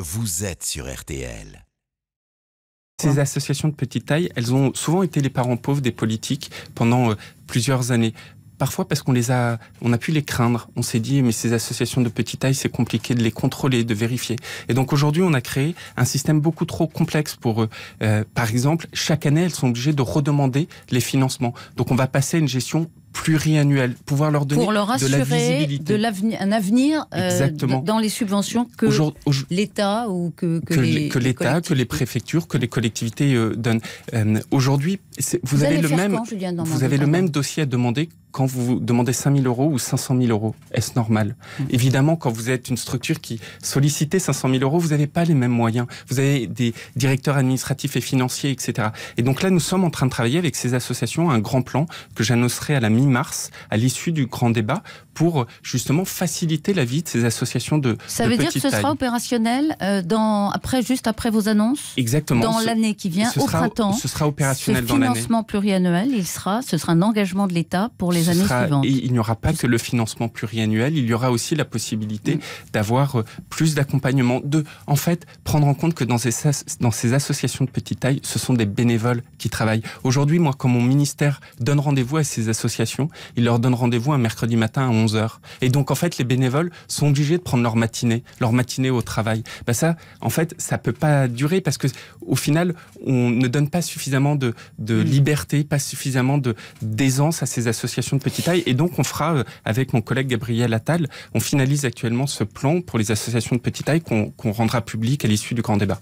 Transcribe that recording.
Vous êtes sur RTL. Ces associations de petite taille, elles ont souvent été les parents pauvres des politiques pendant euh, plusieurs années. Parfois parce qu'on les a, on a pu les craindre. On s'est dit, mais ces associations de petite taille, c'est compliqué de les contrôler, de vérifier. Et donc aujourd'hui, on a créé un système beaucoup trop complexe pour eux. Euh, par exemple, chaque année, elles sont obligées de redemander les financements. Donc on va passer à une gestion pluriannuel, pouvoir leur donner leur de la un avenir euh, dans les subventions que l'État ou que, que, l'État, que, les préfectures, que les collectivités euh, donnent. Euh, aujourd'hui, vous, avez le même, vous avez le même dossier à demander quand vous demandez 5 000 euros ou 500 000 euros. Est-ce normal mmh. Évidemment, quand vous êtes une structure qui sollicitait 500 000 euros, vous n'avez pas les mêmes moyens. Vous avez des directeurs administratifs et financiers, etc. Et donc là, nous sommes en train de travailler avec ces associations à un grand plan que j'annoncerai à la mi-mars, à l'issue du grand débat, pour justement faciliter la vie de ces associations de Ça veut dire que ce sera opérationnel euh, dans, après, juste après vos annonces Exactement. Dans l'année qui vient, au printemps. Ce sera opérationnel dans l'année financement pluriannuel, il sera, ce sera un engagement de l'État pour les années suivantes. Il n'y aura pas que le financement pluriannuel, il y aura aussi la possibilité mm. d'avoir euh, plus d'accompagnement, de, en fait, prendre en compte que dans ces, associations de petite taille, ce sont des bénévoles qui travaillent. Aujourd'hui, moi, quand mon ministère donne rendez-vous à ces associations, il leur donne rendez-vous un mercredi matin à 11h. Et donc, en fait, les bénévoles sont obligés de prendre leur matinée, leur matinée au travail. Ben ça, en fait, ça peut pas durer parce que, au final, on ne donne pas suffisamment de de mm. liberté, pas suffisamment de d'aisance à ces associations de petite taille. Et donc, on fera euh, avec mon collègue Gabriel Attal, on finalise actuellement ce plan pour les associations de petite taille qu'on rendra public à l'issue du grand débat.